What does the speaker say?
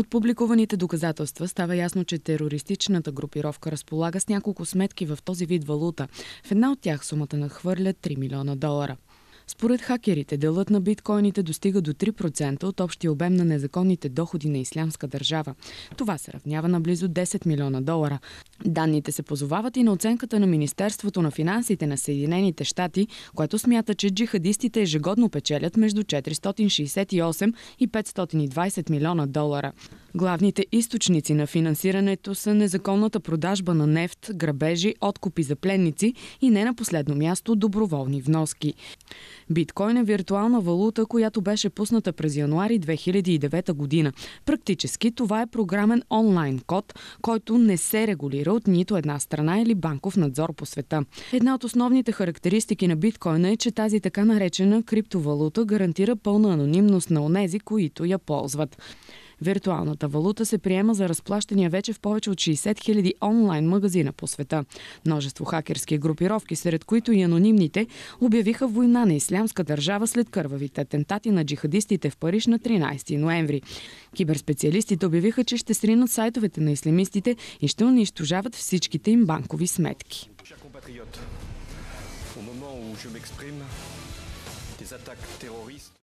От публикуваните доказателства става ясно, че терористичната групировка разполага с няколко сметки в този вид валута. В една от тях сумата нахвърля 3 милиона долара. Според хакерите, делът на биткоините достига до 3% от общия обем на незаконните доходи на Ислямска държава. Това се равнява на близо 10 милиона долара. Данните се позовават и на оценката на Министерството на финансите на Съединените щати, което смята, че джихадистите ежегодно печелят между 468 и 520 милиона долара. Главните източници на финансирането са незаконната продажба на нефт, грабежи, откупи за пленници и не на последно място доброволни вноски. Биткоин е виртуална валута, която беше пусната през януари 2009 година. Практически това е програмен онлайн код, който не се регулира от нито една страна или банков надзор по света. Една от основните характеристики на биткоина е, че тази така наречена криптовалута гарантира пълна анонимност на онези, които я ползват. Виртуалната валута се приема за разплащания вече в повече от 60 000 онлайн магазина по света. Множество хакерски групировки, сред които и анонимните, обявиха война на ислямска държава след кървавите атентати на джихадистите в Париж на 13 ноември. Киберспециалистите обявиха, че ще сринат сайтовете на ислямистите и ще унищожават всичките им банкови сметки. au moment où je m'exprime, des attaques terroristes